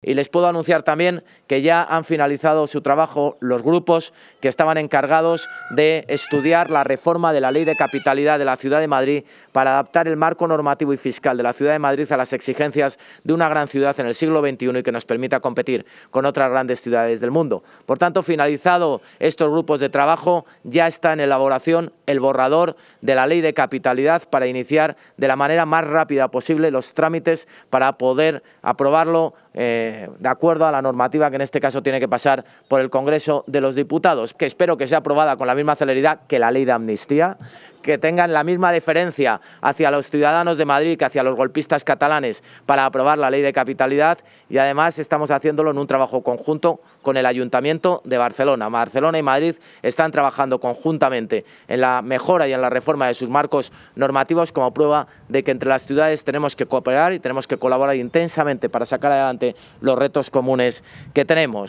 Y les puedo anunciar también que ya han finalizado su trabajo los grupos que estaban encargados de estudiar la reforma de la Ley de Capitalidad de la Ciudad de Madrid para adaptar el marco normativo y fiscal de la Ciudad de Madrid a las exigencias de una gran ciudad en el siglo XXI y que nos permita competir con otras grandes ciudades del mundo. Por tanto, finalizado estos grupos de trabajo, ya está en elaboración el borrador de la Ley de Capitalidad para iniciar de la manera más rápida posible los trámites para poder aprobarlo. Eh, de acuerdo a la normativa que en este caso tiene que pasar por el Congreso de los Diputados, que espero que sea aprobada con la misma celeridad que la ley de amnistía, que tengan la misma deferencia hacia los ciudadanos de Madrid que hacia los golpistas catalanes para aprobar la ley de capitalidad y además estamos haciéndolo en un trabajo conjunto con el Ayuntamiento de Barcelona. Barcelona y Madrid están trabajando conjuntamente en la mejora y en la reforma de sus marcos normativos como prueba de que entre las ciudades tenemos que cooperar y tenemos que colaborar intensamente para sacar adelante los retos comunes que tenemos.